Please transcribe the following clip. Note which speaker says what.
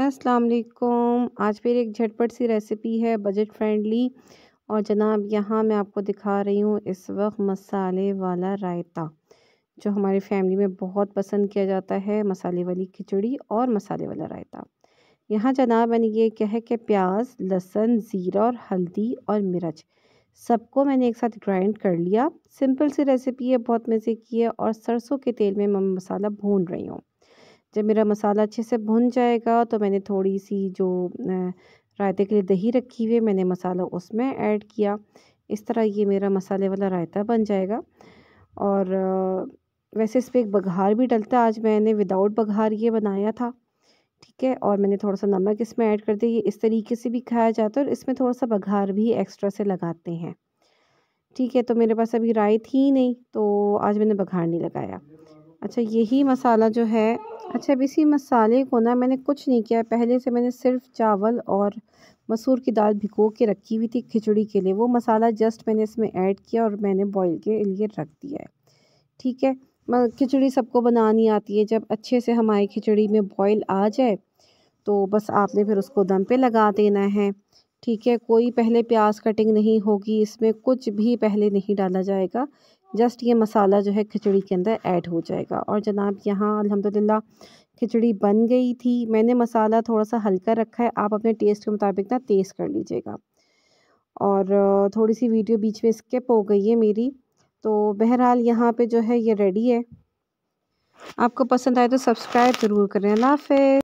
Speaker 1: अस्सलाम वालेकुम आज फिर एक झटपट सी रेसिपी है बजट फ्रेंडली और जनाब यहाँ मैं आपको दिखा रही हूँ इस वक्त मसाले वाला रायता जो हमारी फैमिली में बहुत पसंद किया जाता है मसाले वाली खिचड़ी और मसाले वाला रायता यहाँ जनाब मैंने ये क्या है कि प्याज लहसुन ज़ीरा और हल्दी और मिर्च सबको मैंने एक साथ ग्राइंड कर लिया सिंपल सी रेसिपी है बहुत मज़े की है और सरसों के तेल में मैं मसाला भून रही हूँ जब मेरा मसाला अच्छे से भुन जाएगा तो मैंने थोड़ी सी जो रायते के लिए दही रखी हुई मैंने मसाला उसमें ऐड किया इस तरह ये मेरा मसाले वाला रायता बन जाएगा और वैसे इस पर एक बघार भी डलता है आज मैंने विदाउट बघार ये बनाया था ठीक है और मैंने थोड़ा सा नमक इसमें ऐड कर दिया ये इस तरीके से भी खाया जाता है और इसमें थोड़ा सा बघार भी एक्स्ट्रा से लगाते हैं ठीक है तो मेरे पास अभी राय थी नहीं तो आज मैंने बघार नहीं लगाया अच्छा यही मसाला जो है अच्छा अब इसी मसाले को ना मैंने कुछ नहीं किया पहले से मैंने सिर्फ चावल और मसूर की दाल भिगो के रखी हुई थी खिचड़ी के लिए वो मसाला जस्ट मैंने इसमें ऐड किया और मैंने बॉईल के लिए रख दिया है ठीक है खिचड़ी सबको बनानी आती है जब अच्छे से हमारी खिचड़ी में बॉईल आ जाए तो बस आपने फिर उसको दम पे लगा देना है ठीक है कोई पहले प्याज कटिंग नहीं होगी इसमें कुछ भी पहले नहीं डाला जाएगा जस्ट ये मसाला जो है खिचड़ी के अंदर ऐड हो जाएगा और जनाब यहाँ अल्हम्दुलिल्लाह खिचड़ी बन गई थी मैंने मसाला थोड़ा सा हल्का रखा है आप अपने टेस्ट के मुताबिक ना तेज़ कर लीजिएगा और थोड़ी सी वीडियो बीच में स्किप हो गई है मेरी तो बहरहाल यहाँ पर जो है ये रेडी है आपको पसंद आए तो सब्सक्राइब ज़रूर करें अल्लाह हाफ